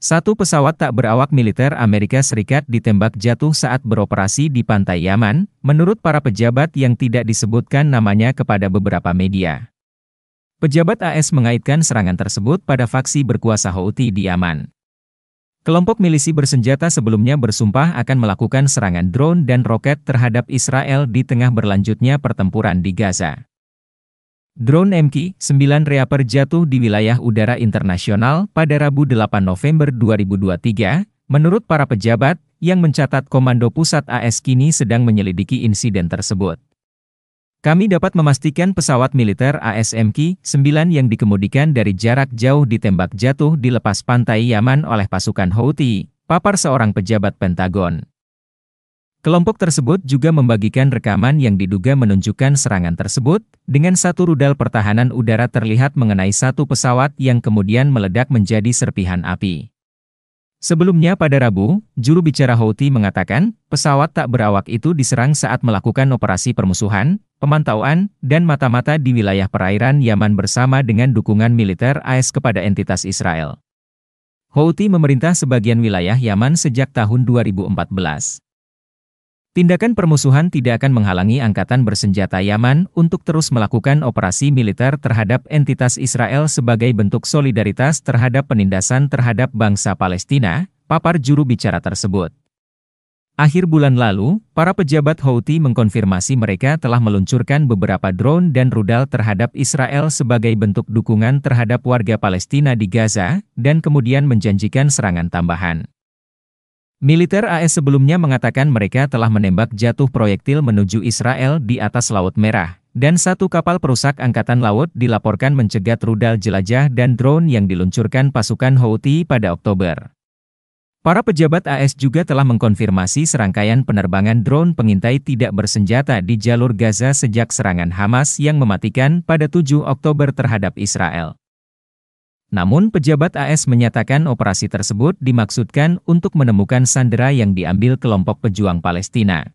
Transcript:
Satu pesawat tak berawak militer Amerika Serikat ditembak jatuh saat beroperasi di pantai Yaman, menurut para pejabat yang tidak disebutkan namanya kepada beberapa media. Pejabat AS mengaitkan serangan tersebut pada faksi berkuasa Houthi di Yaman. Kelompok milisi bersenjata sebelumnya bersumpah akan melakukan serangan drone dan roket terhadap Israel di tengah berlanjutnya pertempuran di Gaza. Drone MQ-9 Reaper jatuh di wilayah udara internasional pada Rabu 8 November 2023, menurut para pejabat yang mencatat Komando Pusat AS kini sedang menyelidiki insiden tersebut. Kami dapat memastikan pesawat militer AS MQ-9 yang dikemudikan dari jarak jauh ditembak jatuh di lepas pantai Yaman oleh pasukan Houthi, papar seorang pejabat Pentagon. Kelompok tersebut juga membagikan rekaman yang diduga menunjukkan serangan tersebut, dengan satu rudal pertahanan udara terlihat mengenai satu pesawat yang kemudian meledak menjadi serpihan api. Sebelumnya pada Rabu, juru bicara Houthi mengatakan, pesawat tak berawak itu diserang saat melakukan operasi permusuhan, pemantauan, dan mata-mata di wilayah perairan Yaman bersama dengan dukungan militer AS e kepada entitas Israel. Houthi memerintah sebagian wilayah Yaman sejak tahun 2014. Tindakan permusuhan tidak akan menghalangi angkatan bersenjata Yaman untuk terus melakukan operasi militer terhadap entitas Israel sebagai bentuk solidaritas terhadap penindasan terhadap bangsa Palestina, papar juru bicara tersebut. Akhir bulan lalu, para pejabat Houthi mengkonfirmasi mereka telah meluncurkan beberapa drone dan rudal terhadap Israel sebagai bentuk dukungan terhadap warga Palestina di Gaza, dan kemudian menjanjikan serangan tambahan. Militer AS sebelumnya mengatakan mereka telah menembak jatuh proyektil menuju Israel di atas Laut Merah, dan satu kapal perusak Angkatan Laut dilaporkan mencegat rudal jelajah dan drone yang diluncurkan pasukan Houthi pada Oktober. Para pejabat AS juga telah mengkonfirmasi serangkaian penerbangan drone pengintai tidak bersenjata di jalur Gaza sejak serangan Hamas yang mematikan pada 7 Oktober terhadap Israel. Namun pejabat AS menyatakan operasi tersebut dimaksudkan untuk menemukan sandera yang diambil kelompok pejuang Palestina.